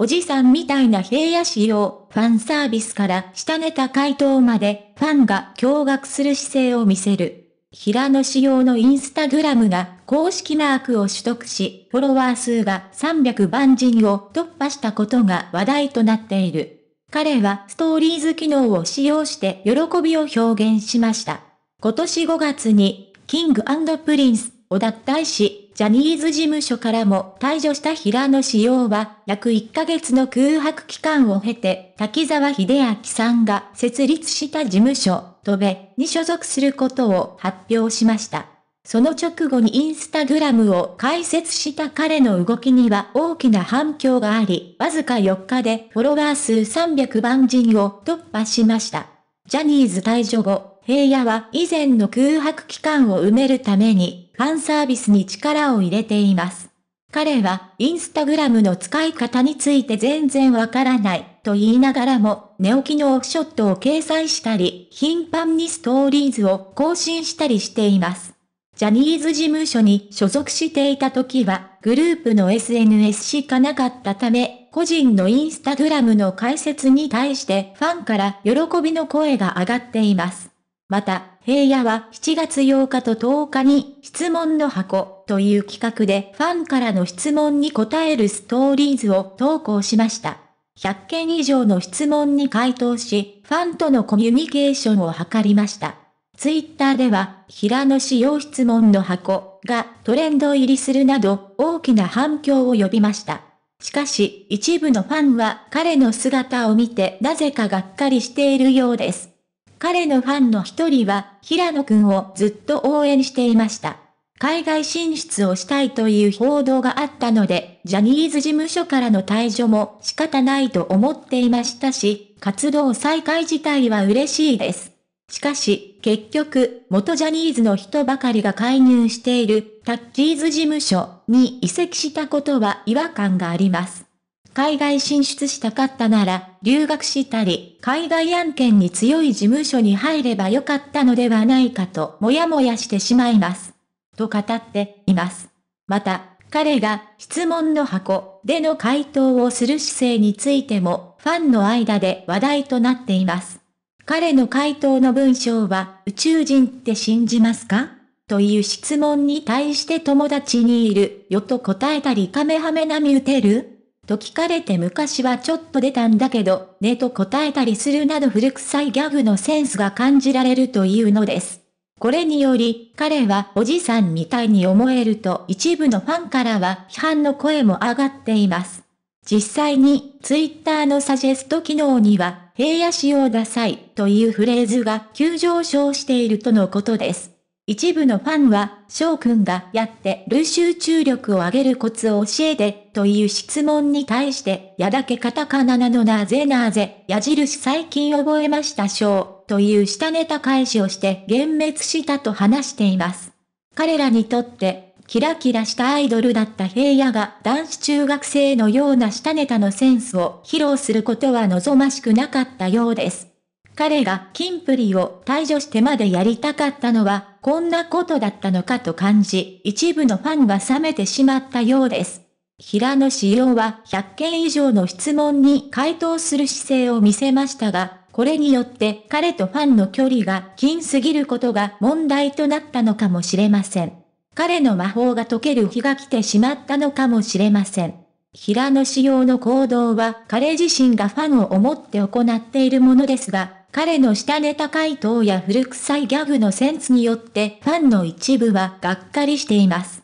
おじさんみたいな平野仕様、ファンサービスから下ネタ回答まで、ファンが驚愕する姿勢を見せる。平野仕様のインスタグラムが公式マークを取得し、フォロワー数が300万人を突破したことが話題となっている。彼はストーリーズ機能を使用して喜びを表現しました。今年5月に、キングプリンスを脱退し、ジャニーズ事務所からも退場した平野紫耀は、約1ヶ月の空白期間を経て、滝沢秀明さんが設立した事務所、戸部に所属することを発表しました。その直後にインスタグラムを開設した彼の動きには大きな反響があり、わずか4日でフォロワー数300万人を突破しました。ジャニーズ退場後、平野は以前の空白期間を埋めるために、ファンサービスに力を入れています。彼は、インスタグラムの使い方について全然わからない、と言いながらも、寝起きのオフショットを掲載したり、頻繁にストーリーズを更新したりしています。ジャニーズ事務所に所属していた時は、グループの SNS しかなかったため、個人のインスタグラムの解説に対してファンから喜びの声が上がっています。また、平野は7月8日と10日に質問の箱という企画でファンからの質問に答えるストーリーズを投稿しました。100件以上の質問に回答し、ファンとのコミュニケーションを図りました。ツイッターでは、平野仕用質問の箱がトレンド入りするなど大きな反響を呼びました。しかし、一部のファンは彼の姿を見てなぜかがっかりしているようです。彼のファンの一人は、平野くんをずっと応援していました。海外進出をしたいという報道があったので、ジャニーズ事務所からの退場も仕方ないと思っていましたし、活動再開自体は嬉しいです。しかし、結局、元ジャニーズの人ばかりが介入している、タッキーズ事務所に移籍したことは違和感があります。海外進出したかったなら、留学したり、海外案件に強い事務所に入ればよかったのではないかと、もやもやしてしまいます。と語っています。また、彼が質問の箱での回答をする姿勢についても、ファンの間で話題となっています。彼の回答の文章は、宇宙人って信じますかという質問に対して友達にいるよと答えたりカメハメ波打てると聞かれて昔はちょっと出たんだけど、ねと答えたりするなど古臭いギャグのセンスが感じられるというのです。これにより、彼はおじさんみたいに思えると一部のファンからは批判の声も上がっています。実際に、ツイッターのサジェスト機能には、平野仕様ださいというフレーズが急上昇しているとのことです。一部のファンは、翔くんがやってる集中力を上げるコツを教えて、という質問に対して、やだけカタカナなのなぜなぜ、矢印最近覚えました翔、という下ネタ返しをして幻滅したと話しています。彼らにとって、キラキラしたアイドルだった平野が男子中学生のような下ネタのセンスを披露することは望ましくなかったようです。彼が金プリを退場してまでやりたかったのは、こんなことだったのかと感じ、一部のファンは冷めてしまったようです。平野志耀は100件以上の質問に回答する姿勢を見せましたが、これによって彼とファンの距離が近すぎることが問題となったのかもしれません。彼の魔法が解ける日が来てしまったのかもしれません。平野仕耀の行動は彼自身がファンを思って行っているものですが、彼の下ネタ回答や古臭いギャグのセンスによってファンの一部はがっかりしています。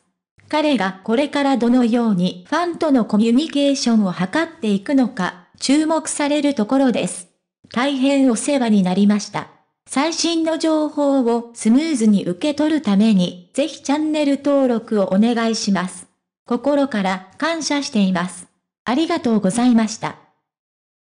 彼がこれからどのようにファンとのコミュニケーションを図っていくのか、注目されるところです。大変お世話になりました。最新の情報をスムーズに受け取るために、ぜひチャンネル登録をお願いします。心から感謝しています。ありがとうございました。